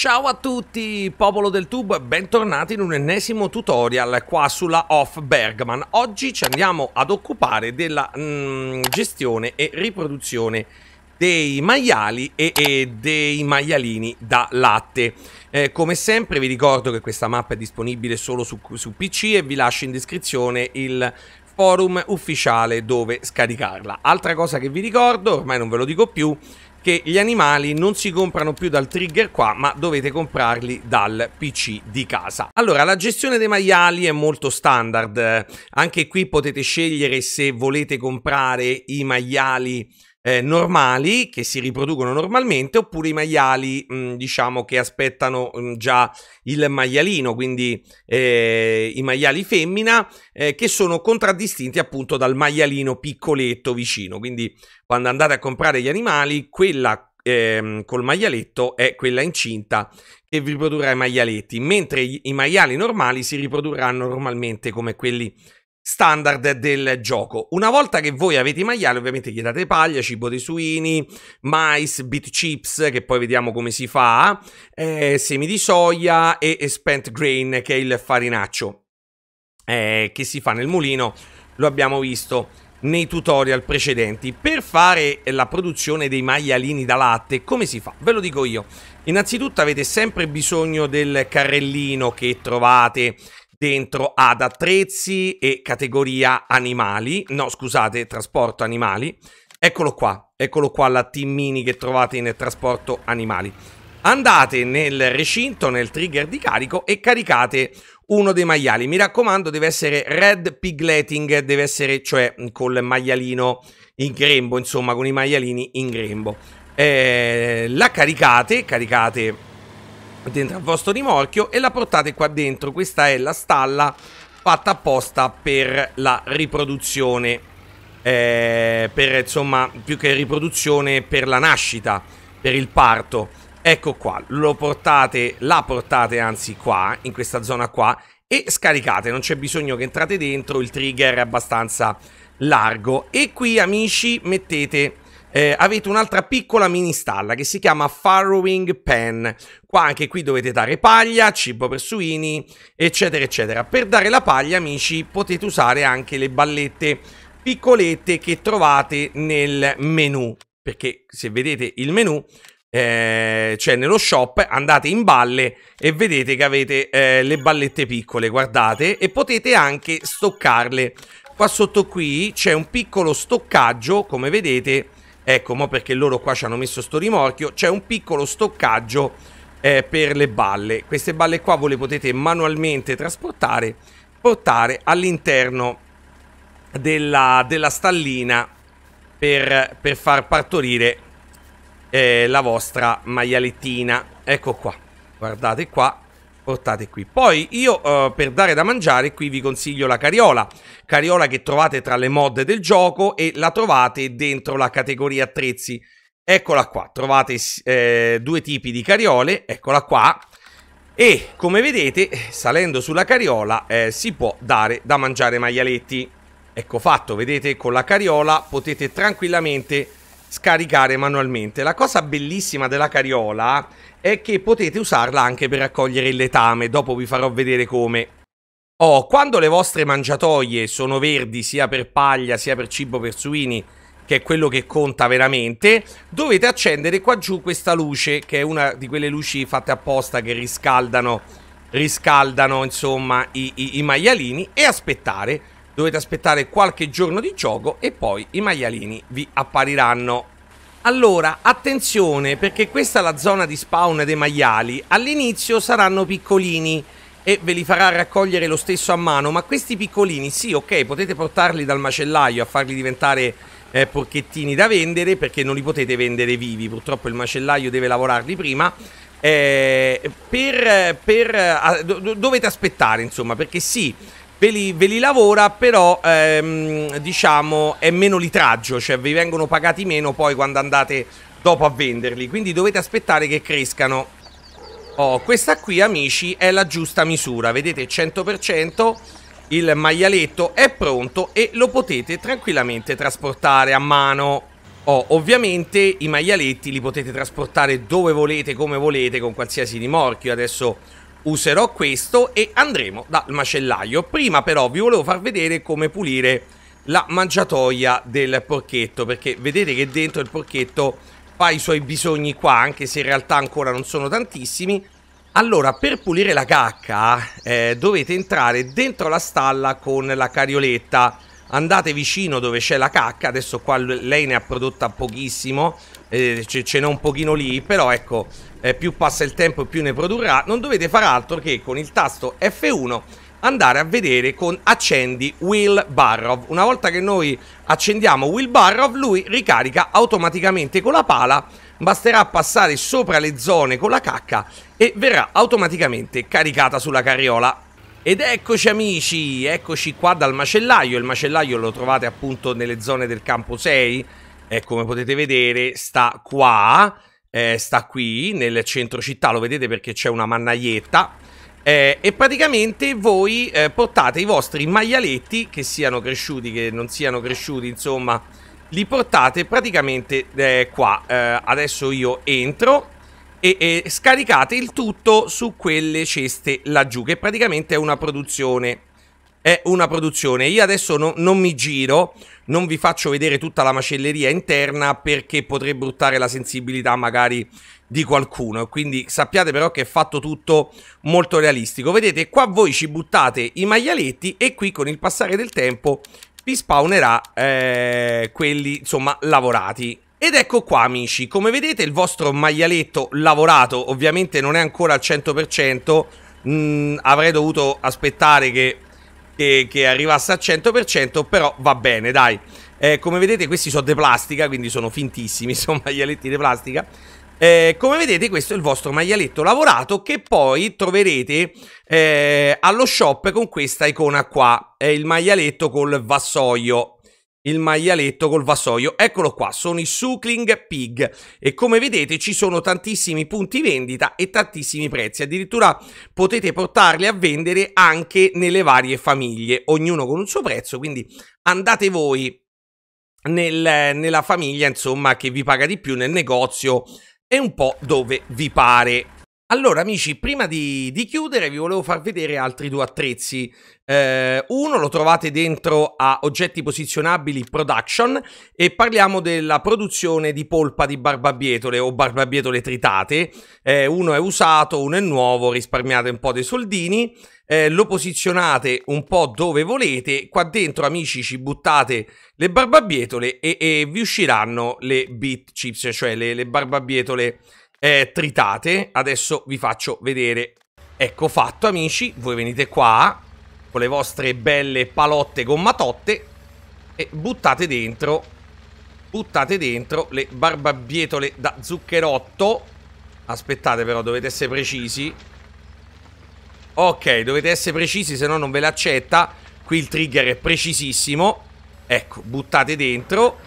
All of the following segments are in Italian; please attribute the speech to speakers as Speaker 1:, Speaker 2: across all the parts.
Speaker 1: Ciao a tutti popolo del tubo, bentornati in un ennesimo tutorial qua sulla Off Bergman. Oggi ci andiamo ad occupare della mm, gestione e riproduzione dei maiali e, e dei maialini da latte. Eh, come sempre vi ricordo che questa mappa è disponibile solo su, su PC e vi lascio in descrizione il forum ufficiale dove scaricarla. Altra cosa che vi ricordo, ormai non ve lo dico più, perché gli animali non si comprano più dal trigger qua, ma dovete comprarli dal PC di casa. Allora, la gestione dei maiali è molto standard. Anche qui potete scegliere se volete comprare i maiali eh, normali che si riproducono normalmente oppure i maiali mh, mm, diciamo che aspettano mh, mm, già il maialino quindi eh, i maiali femmina eh, che sono contraddistinti appunto dal maialino piccoletto vicino quindi quando andate a comprare gli animali quella ehm, col maialetto è quella incinta che riprodurrà i maialetti mentre i maiali normali si riprodurranno normalmente come quelli standard del gioco. Una volta che voi avete i maiali, ovviamente gli date paglia, cibo dei suini, mais, beet chips, che poi vediamo come si fa, eh, semi di soia e, e, spent grain, che è il farinaccio eh, che si fa nel mulino, lo abbiamo visto nei tutorial precedenti. Per fare la produzione dei maialini da latte, come si fa? Ve lo dico io. Innanzitutto avete sempre bisogno del carrellino che trovate dentro ad attrezzi e categoria animali, no scusate, trasporto animali. Eccolo qua, eccolo qua la team mini che trovate in trasporto animali. Andate nel recinto, nel trigger di carico e caricate uno dei maiali. Mi raccomando, deve essere red pigletting, deve essere cioè col maialino in grembo, insomma con i maialini in grembo. Eh, la caricate, caricate dentro al vostro rimorchio e la portate qua dentro. Questa è la stalla fatta apposta per la riproduzione, eh, per insomma più che riproduzione per la nascita, per il parto. Ecco qua, lo portate, la portate anzi qua, in questa zona qua, e scaricate, non c'è bisogno che entrate dentro, il trigger è abbastanza largo. E qui amici mettete eh, avete un'altra piccola mini stalla che si chiama Farrowing Pen. Qua anche qui dovete dare paglia, cibo per suini, eccetera, eccetera. Per dare la paglia, amici, potete usare anche le ballette piccolette che trovate nel menu. Perché se vedete il menu, eh, cioè nello shop andate in balle e vedete che avete eh, le ballette piccole guardate e potete anche stoccarle qua sotto qui c'è un piccolo stoccaggio come vedete ecco, mo perché loro qua ci hanno messo sto rimorchio, c'è un piccolo stoccaggio eh, per le balle. Queste balle qua voi le potete manualmente trasportare, portare all'interno della, della, stallina per, per far partorire eh, la vostra maialettina. Ecco qua, guardate qua, portate qui. Poi io eh, per dare da mangiare qui vi consiglio la cariola, cariola che trovate tra le mod del gioco e la trovate dentro la categoria attrezzi. Eccola qua, trovate eh, due tipi di cariole, eccola qua. E come vedete, salendo sulla cariola eh, si può dare da mangiare maialetti. Ecco fatto, vedete con la cariola potete tranquillamente scaricare manualmente. La cosa bellissima della cariola è che potete usarla anche per raccogliere il letame, dopo vi farò vedere come. Oh, quando le vostre mangiatoie sono verdi sia per paglia sia per cibo per suini, che è quello che conta veramente, dovete accendere qua giù questa luce, che è una di quelle luci fatte apposta che riscaldano, riscaldano insomma i, i, i maialini e aspettare dovete aspettare qualche giorno di gioco e poi i maialini vi appariranno. Allora, attenzione perché questa è la zona di spawn dei maiali. All'inizio saranno piccolini e ve li farà raccogliere lo stesso a mano, ma questi piccolini, sì, ok, potete portarli dal macellaio a farli diventare eh, porchettini da vendere perché non li potete vendere vivi, purtroppo il macellaio deve lavorarli prima. Eh, per, per, ah, dovete aspettare, insomma, perché sì, Ve li, ve li, lavora, però ehm, diciamo è meno litraggio, cioè vi vengono pagati meno poi quando andate dopo a venderli, quindi dovete aspettare che crescano. Oh, questa qui amici è la giusta misura, vedete 100%, il maialetto è pronto e lo potete tranquillamente trasportare a mano. Oh, ovviamente i maialetti li potete trasportare dove volete, come volete, con qualsiasi rimorchio, adesso userò questo e andremo dal macellaio. Prima però vi volevo far vedere come pulire la mangiatoia del porchetto, perché vedete che dentro il porchetto fa i suoi bisogni qua, anche se in realtà ancora non sono tantissimi. Allora, per pulire la cacca eh, dovete entrare dentro la stalla con la carioletta andate vicino dove c'è la cacca, adesso qua lei ne ha prodotta pochissimo, eh, ce n'è un pochino lì, però ecco, eh, più passa il tempo più ne produrrà, non dovete far altro che con il tasto F1 andare a vedere con accendi Will Barrow. Una volta che noi accendiamo Will Barrow, lui ricarica automaticamente con la pala, basterà passare sopra le zone con la cacca e verrà automaticamente caricata sulla carriola. Ed eccoci amici, eccoci qua dal macellaio, il macellaio lo trovate appunto nelle zone del campo 6, eh, come potete vedere sta qua, eh, sta qui nel centro città, lo vedete perché c'è una mannaietta. Eh, e praticamente voi eh, portate i vostri maialetti, che siano cresciuti, che non siano cresciuti, insomma, li portate praticamente eh, qua. Eh, adesso io entro e, e scaricate il tutto su quelle ceste laggiù, che praticamente è una produzione è una produzione. Io adesso no, non mi giro, non vi faccio vedere tutta la macelleria interna perché potrebbe urtare la sensibilità magari di qualcuno. Quindi sappiate però che è fatto tutto molto realistico. Vedete, qua voi ci buttate i maialetti e qui con il passare del tempo vi spawnerà eh, quelli insomma lavorati. Ed ecco qua amici, come vedete il vostro maialetto lavorato ovviamente non è ancora al 100%, mh, mm, avrei dovuto aspettare che che, che arrivasse al 100%, però va bene, dai. Eh, come vedete questi sono de plastica, quindi sono fintissimi, sono maglialetti de plastica. Eh, come vedete questo è il vostro maglialetto lavorato che poi troverete eh, allo shop con questa icona qua, è il maglialetto col vassoio il maialetto col vassoio. Eccolo qua, sono i Suckling Pig e come vedete ci sono tantissimi punti vendita e tantissimi prezzi. Addirittura potete portarli a vendere anche nelle varie famiglie, ognuno con un suo prezzo, quindi andate voi nel, nella famiglia insomma che vi paga di più nel negozio e un po' dove vi pare. Allora amici, prima di, di, chiudere vi volevo far vedere altri due attrezzi. Eh, uno lo trovate dentro a oggetti posizionabili production e parliamo della produzione di polpa di barbabietole o barbabietole tritate. Eh, uno è usato, uno è nuovo, risparmiate un po' dei soldini. Eh, lo posizionate un po' dove volete, qua dentro amici ci buttate le barbabietole e, e vi usciranno le bit chips, cioè le, le barbabietole eh, tritate. Adesso vi faccio vedere. Ecco fatto, amici. Voi venite qua con le vostre belle palotte gommatotte e buttate dentro, buttate dentro le barbabietole da zuccherotto. Aspettate però, dovete essere precisi. Ok, dovete essere precisi, se no non ve le accetta. Qui il trigger è precisissimo. Ecco, buttate dentro.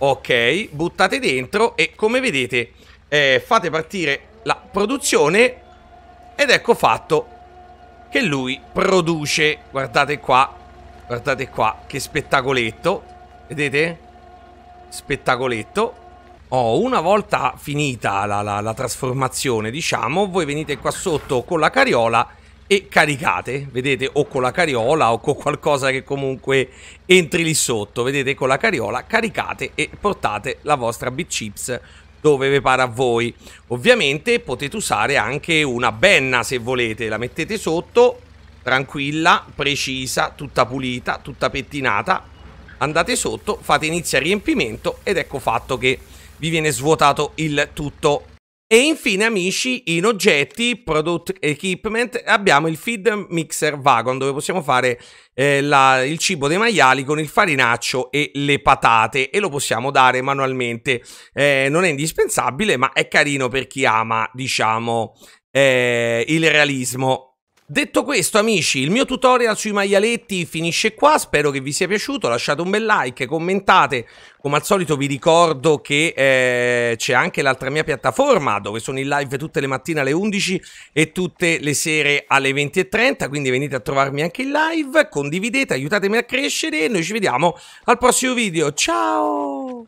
Speaker 1: Ok, buttate dentro e come vedete eh, fate partire la produzione ed ecco fatto che lui produce. Guardate qua, guardate qua, che spettacoletto. Vedete? Spettacoletto. Oh, una volta finita la, la, la, trasformazione, diciamo, voi venite qua sotto con la cariola e caricate, vedete, o con la cariola o con qualcosa che comunque entri lì sotto, vedete, con la cariola caricate e portate la vostra bit chips dove vi pare a voi. Ovviamente potete usare anche una benna se volete, la mettete sotto, tranquilla, precisa, tutta pulita, tutta pettinata. Andate sotto, fate inizio al riempimento ed ecco fatto che vi viene svuotato il tutto. E infine amici, in oggetti, product equipment, abbiamo il feed mixer wagon dove possiamo fare eh, la, il cibo dei maiali con il farinaccio e le patate e lo possiamo dare manualmente. Eh, non è indispensabile ma è carino per chi ama, diciamo, eh, il realismo Detto questo amici, il mio tutorial sui maialetti finisce qua, spero che vi sia piaciuto, lasciate un bel like, commentate, come al solito vi ricordo che eh, c'è anche l'altra mia piattaforma dove sono in live tutte le mattine alle 11 e tutte le sere alle 20.30, quindi venite a trovarmi anche in live, condividete, aiutatemi a crescere e noi ci vediamo al prossimo video, ciao!